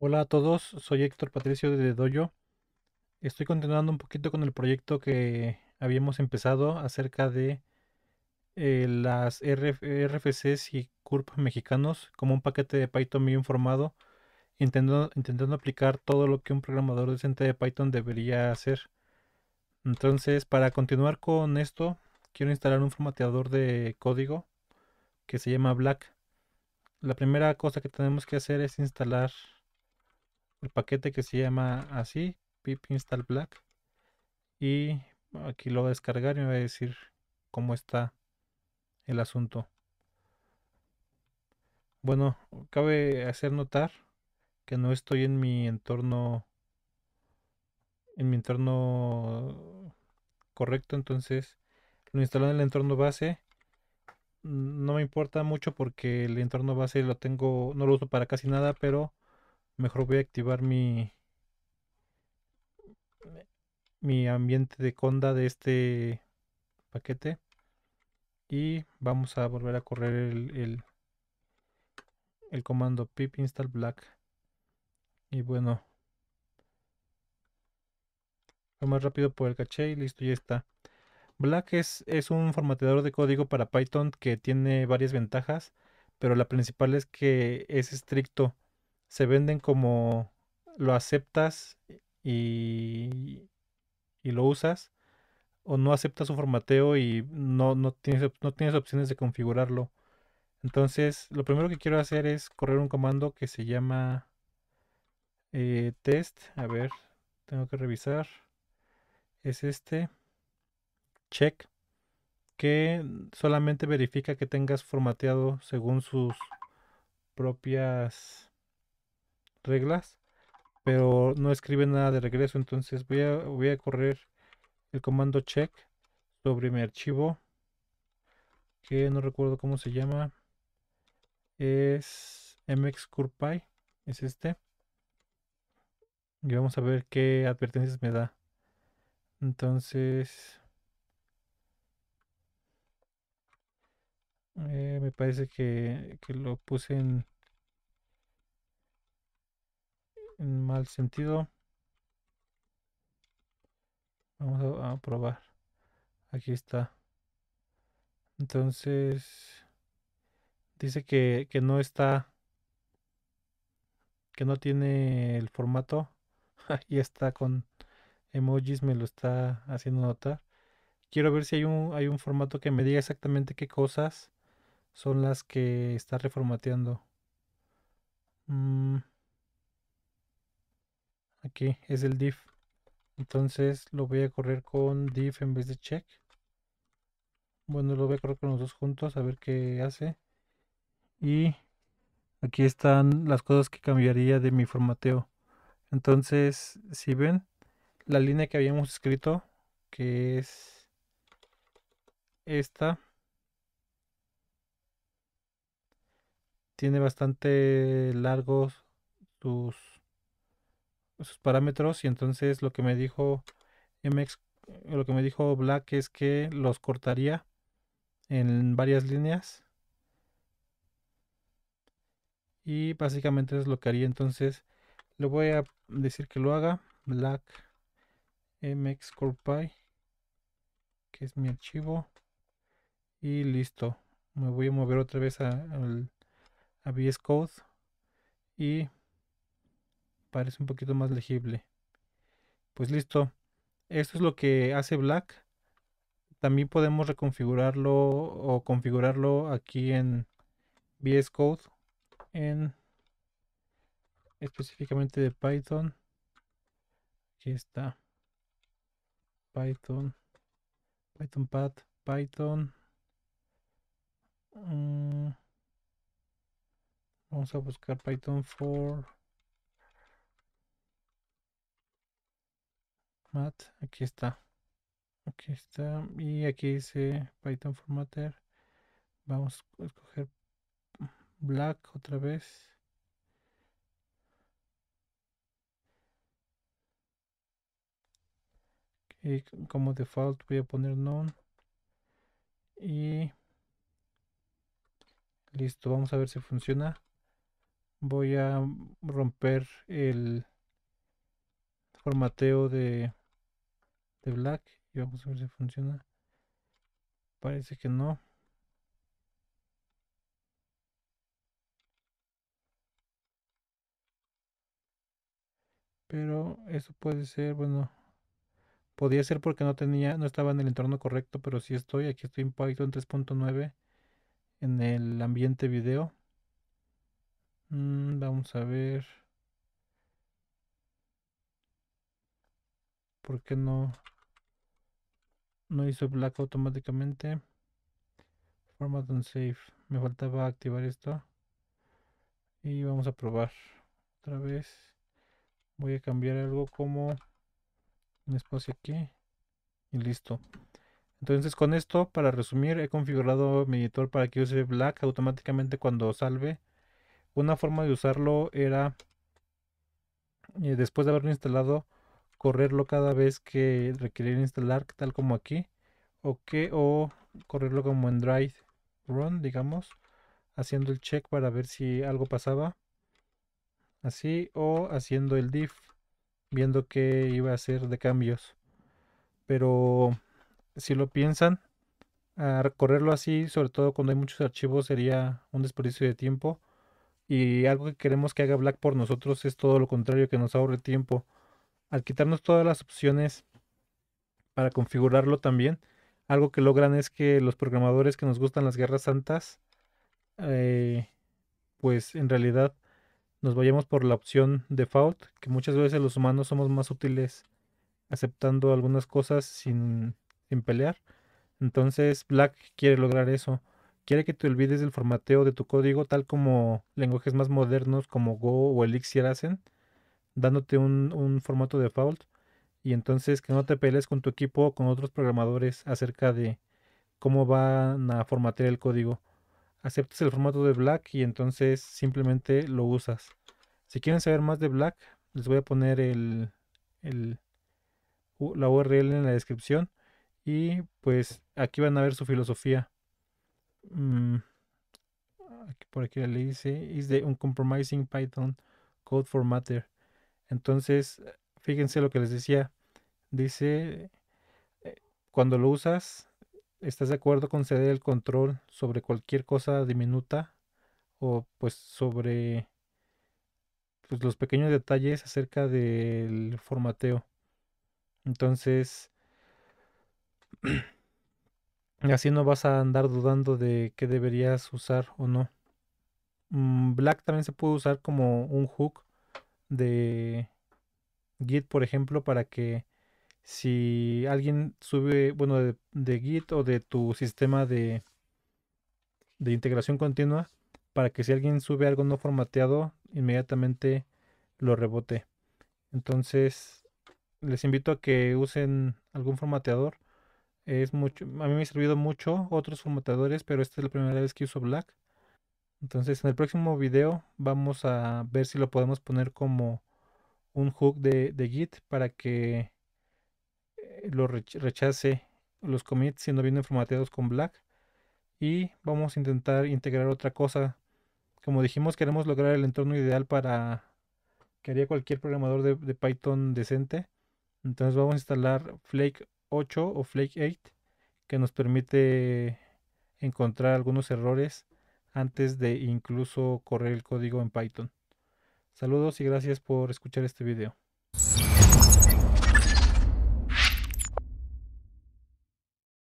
Hola a todos, soy Héctor Patricio de Doyo. Estoy continuando un poquito con el proyecto que habíamos empezado acerca de eh, las RFCs y CURP mexicanos como un paquete de Python bien formado, intentando, intentando aplicar todo lo que un programador decente de Python debería hacer. Entonces, para continuar con esto, quiero instalar un formateador de código que se llama Black. La primera cosa que tenemos que hacer es instalar el paquete que se llama así, pip install black. Y aquí lo voy a descargar y me va a decir cómo está el asunto. Bueno, cabe hacer notar que no estoy en mi entorno en mi entorno correcto, entonces lo instalé en el entorno base. No me importa mucho porque el entorno base lo tengo, no lo uso para casi nada, pero Mejor voy a activar mi mi ambiente de conda de este paquete y vamos a volver a correr el, el, comando pip install black y bueno lo más rápido por el caché y listo ya está black es, es un formateador de código para python que tiene varias ventajas pero la principal es que es estricto se venden como lo aceptas y, lo usas o no aceptas su formateo y no, no, tienes, no tienes opciones de configurarlo. Entonces, lo primero que quiero hacer es correr un comando que se llama eh, test. A ver, tengo que revisar. Es este check que solamente verifica que tengas formateado según sus propias reglas, pero no escribe nada de regreso, entonces voy a, voy a correr el comando check sobre mi archivo, que no recuerdo cómo se llama, es mxcurpy, es este, y vamos a ver qué advertencias me da. Entonces... Eh, me parece que, que, lo puse en en mal sentido. Vamos a, probar. Aquí está. Entonces, dice que, que no está, que no tiene el formato. y está con emojis, me lo está haciendo notar. Quiero ver si hay un, hay un formato que me diga exactamente qué cosas son las que está reformateando. Mmm aquí es el div entonces lo voy a correr con div en vez de check bueno lo voy a correr con los dos juntos a ver qué hace y aquí están las cosas que cambiaría de mi formateo entonces si ven la línea que habíamos escrito que es esta tiene bastante largos sus sus parámetros y entonces lo que me dijo MX, eh, lo que me dijo Black es que los cortaría en varias líneas. Y básicamente es lo que haría. Entonces le voy a decir que lo haga. Black MX Corpy, que es mi archivo. Y listo. Me voy a mover otra vez a, a VS Code. Y parece un poquito más legible. Pues listo. Esto es lo que hace Black. También podemos reconfigurarlo o configurarlo aquí en VS Code. En específicamente de Python. Aquí está. Python. Python Path. Python. Mm. vamos a buscar Python for Mat, aquí está. Aquí está. Y aquí dice Python Formatter. Vamos a escoger Black otra vez. Y como default voy a poner none. Y listo, vamos a ver si funciona. Voy a romper el formateo de de black y vamos a ver si funciona parece que no pero eso puede ser bueno podía ser porque no tenía no estaba en el entorno correcto pero si estoy aquí estoy en Python 3.9 en el ambiente video mm, vamos a ver porque no no hizo black automáticamente format and save me faltaba activar esto y vamos a probar otra vez voy a cambiar algo como un espacio aquí y listo entonces con esto para resumir he configurado mi editor para que use black automáticamente cuando salve una forma de usarlo era eh, después de haberlo instalado correrlo cada vez que requerir instalar, tal como aquí, o que o correrlo como en drive run, digamos, haciendo el check para ver si algo pasaba, así, o haciendo el diff, viendo qué iba a hacer de cambios. Pero si lo piensan, a ah, correrlo así, sobre todo cuando hay muchos archivos, sería un desperdicio de tiempo. Y algo que queremos que haga Black por nosotros es todo lo contrario, que nos ahorre tiempo al quitarnos todas las opciones para configurarlo también, algo que logran es que los programadores que nos gustan las guerras santas, eh, pues en realidad nos vayamos por la opción default, que muchas veces los humanos somos más útiles aceptando algunas cosas sin, sin pelear. Entonces Black quiere lograr eso. Quiere que te olvides del formateo de tu código tal como lenguajes más modernos como Go o Elixir hacen dándote un, un formato default y entonces que no te pelees con tu equipo o con otros programadores acerca de cómo van a formatear el código. aceptes el formato de Black y entonces simplemente lo usas. Si quieren saber más de Black, les voy a poner el, la URL en la descripción y pues aquí van a ver su filosofía. Mm, por aquí le dice, is the compromising Python code formatter. Entonces, eh, fíjense lo que les decía. Dice, eh, cuando lo usas, ¿estás de acuerdo con ceder el control sobre cualquier cosa diminuta o pues sobre pues, los pequeños detalles acerca del formateo? Entonces, así no vas a andar dudando de qué deberías usar o no. Mm, black también se puede usar como un hook de Git, por ejemplo, para que si alguien sube, bueno, de, Git o de tu sistema de, de integración continua, para que si alguien sube algo no formateado, inmediatamente lo rebote. Entonces, les invito a que usen algún formateador. Es mucho, a mí me ha servido mucho otros formateadores, pero esta es la primera vez que uso Black. Entonces en el próximo video vamos a ver si lo podemos poner como un hook de, Git para que eh, lo rechace los commits si no vienen formateados con black. Y vamos a intentar integrar otra cosa. Como dijimos, queremos lograr el entorno ideal para que haría cualquier programador de, de Python decente. Entonces vamos a instalar Flake 8 o Flake 8 que nos permite encontrar algunos errores antes de incluso correr el código en Python. Saludos y gracias por escuchar este video.